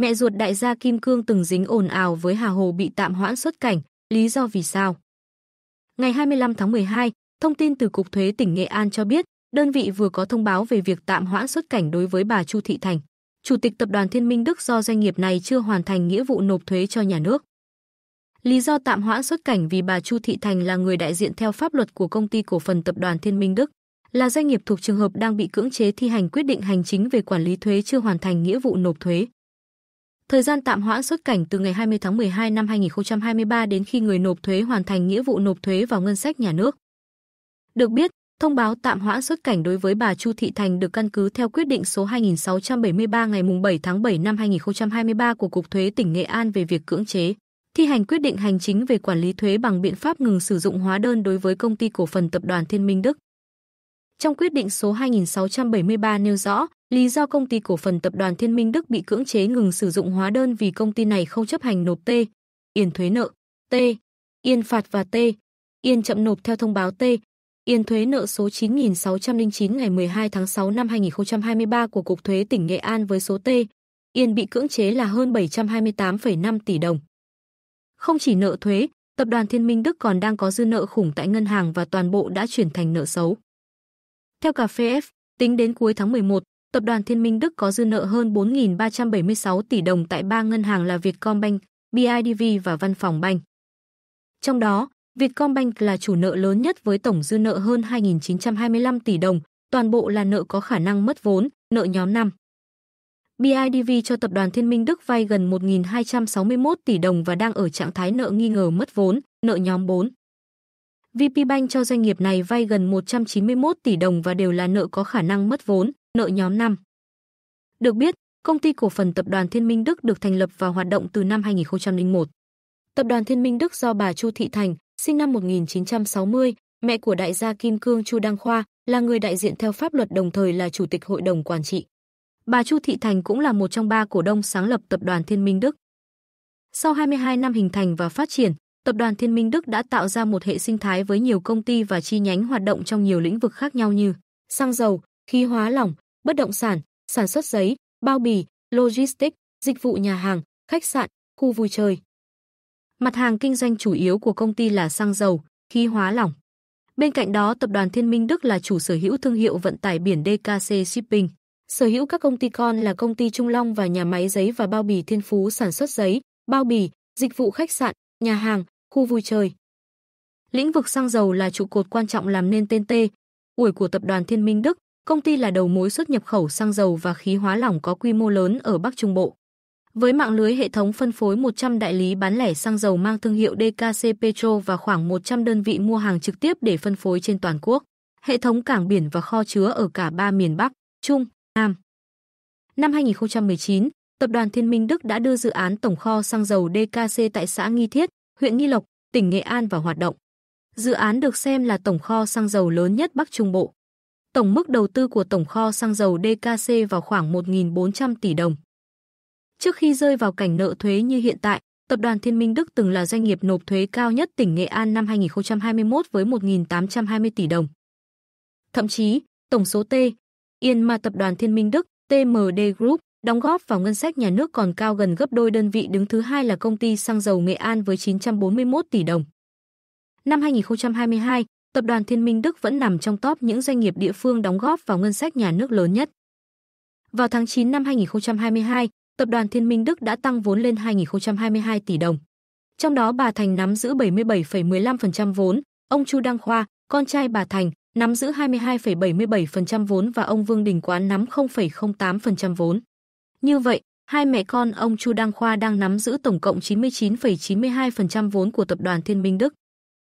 Mẹ ruột đại gia Kim Cương từng dính ồn ào với Hà Hồ bị tạm hoãn xuất cảnh, lý do vì sao? Ngày 25 tháng 12, thông tin từ Cục Thuế tỉnh Nghệ An cho biết, đơn vị vừa có thông báo về việc tạm hoãn xuất cảnh đối với bà Chu Thị Thành, chủ tịch tập đoàn Thiên Minh Đức do doanh nghiệp này chưa hoàn thành nghĩa vụ nộp thuế cho nhà nước. Lý do tạm hoãn xuất cảnh vì bà Chu Thị Thành là người đại diện theo pháp luật của công ty cổ phần tập đoàn Thiên Minh Đức, là doanh nghiệp thuộc trường hợp đang bị cưỡng chế thi hành quyết định hành chính về quản lý thuế chưa hoàn thành nghĩa vụ nộp thuế. Thời gian tạm hoãn xuất cảnh từ ngày 20 tháng 12 năm 2023 đến khi người nộp thuế hoàn thành nghĩa vụ nộp thuế vào ngân sách nhà nước. Được biết, thông báo tạm hoãn xuất cảnh đối với bà Chu Thị Thành được căn cứ theo quyết định số 2673 ngày 7 tháng 7 năm 2023 của Cục Thuế tỉnh Nghệ An về việc cưỡng chế thi hành quyết định hành chính về quản lý thuế bằng biện pháp ngừng sử dụng hóa đơn đối với công ty cổ phần tập đoàn Thiên Minh Đức. Trong quyết định số 2673 nêu rõ, Lý do công ty cổ phần tập đoàn Thiên Minh Đức bị cưỡng chế ngừng sử dụng hóa đơn vì công ty này không chấp hành nộp T, yên thuế nợ, T, yên phạt và T, yên chậm nộp theo thông báo T, yên thuế nợ số 9609 ngày 12 tháng 6 năm 2023 của Cục Thuế tỉnh Nghệ An với số T, yên bị cưỡng chế là hơn 728,5 tỷ đồng. Không chỉ nợ thuế, tập đoàn Thiên Minh Đức còn đang có dư nợ khủng tại ngân hàng và toàn bộ đã chuyển thành nợ xấu. Theo cà phê F, tính đến cuối tháng 11, Tập đoàn Thiên Minh Đức có dư nợ hơn 4.376 tỷ đồng tại ba ngân hàng là Vietcombank, BIDV và Văn phòng Banh. Trong đó, Vietcombank là chủ nợ lớn nhất với tổng dư nợ hơn 2.925 tỷ đồng, toàn bộ là nợ có khả năng mất vốn, nợ nhóm 5. BIDV cho tập đoàn Thiên Minh Đức vay gần 1.261 tỷ đồng và đang ở trạng thái nợ nghi ngờ mất vốn, nợ nhóm 4. VPBank cho doanh nghiệp này vay gần 191 tỷ đồng và đều là nợ có khả năng mất vốn, nợ nhóm 5. Được biết, công ty cổ phần tập đoàn Thiên Minh Đức được thành lập và hoạt động từ năm 2001. Tập đoàn Thiên Minh Đức do bà Chu Thị Thành, sinh năm 1960, mẹ của đại gia Kim Cương Chu Đăng Khoa, là người đại diện theo pháp luật đồng thời là chủ tịch hội đồng quản trị. Bà Chu Thị Thành cũng là một trong ba cổ đông sáng lập tập đoàn Thiên Minh Đức. Sau 22 năm hình thành và phát triển, tập đoàn Thiên Minh Đức đã tạo ra một hệ sinh thái với nhiều công ty và chi nhánh hoạt động trong nhiều lĩnh vực khác nhau như xăng dầu, khí hóa lỏng, bất động sản, sản xuất giấy, bao bì, logistics, dịch vụ nhà hàng, khách sạn, khu vui chơi. Mặt hàng kinh doanh chủ yếu của công ty là xăng dầu, khí hóa lỏng. Bên cạnh đó, tập đoàn Thiên Minh Đức là chủ sở hữu thương hiệu vận tải biển DKC Shipping. Sở hữu các công ty con là công ty Trung Long và nhà máy giấy và bao bì Thiên Phú sản xuất giấy, bao bì, dịch vụ khách sạn, nhà hàng, khu vui chơi. Lĩnh vực xăng dầu là trụ cột quan trọng làm nên tên T, ủi của tập đoàn Thiên Minh Đức, công ty là đầu mối xuất nhập khẩu xăng dầu và khí hóa lỏng có quy mô lớn ở Bắc Trung Bộ. Với mạng lưới hệ thống phân phối 100 đại lý bán lẻ xăng dầu mang thương hiệu DKC Petro và khoảng 100 đơn vị mua hàng trực tiếp để phân phối trên toàn quốc, hệ thống cảng biển và kho chứa ở cả ba miền Bắc, Trung, Nam. Năm 2019, Tập đoàn Thiên Minh Đức đã đưa dự án tổng kho xăng dầu DKC tại xã Nghi Thiết, huyện Nghi Lộc, tỉnh Nghệ An vào hoạt động. Dự án được xem là tổng kho xăng dầu lớn nhất Bắc Trung Bộ. Tổng mức đầu tư của tổng kho xăng dầu DKC vào khoảng 1.400 tỷ đồng. Trước khi rơi vào cảnh nợ thuế như hiện tại, Tập đoàn Thiên Minh Đức từng là doanh nghiệp nộp thuế cao nhất tỉnh Nghệ An năm 2021 với 1.820 tỷ đồng. Thậm chí, tổng số T, Yên mà Tập đoàn Thiên Minh Đức, TMD Group, đóng góp vào ngân sách nhà nước còn cao gần gấp đôi đơn vị đứng thứ hai là công ty xăng dầu Nghệ An với 941 tỷ đồng. Năm 2022, tập đoàn Thiên Minh Đức vẫn nằm trong top những doanh nghiệp địa phương đóng góp vào ngân sách nhà nước lớn nhất. Vào tháng 9 năm 2022, tập đoàn Thiên Minh Đức đã tăng vốn lên 2.022 tỷ đồng. Trong đó bà Thành nắm giữ 77,15% vốn, ông Chu Đăng Khoa, con trai bà Thành, nắm giữ 22,77% vốn và ông Vương Đình Quán nắm 0,08% vốn. Như vậy, hai mẹ con ông Chu Đăng Khoa đang nắm giữ tổng cộng 99,92% vốn của tập đoàn Thiên Minh Đức.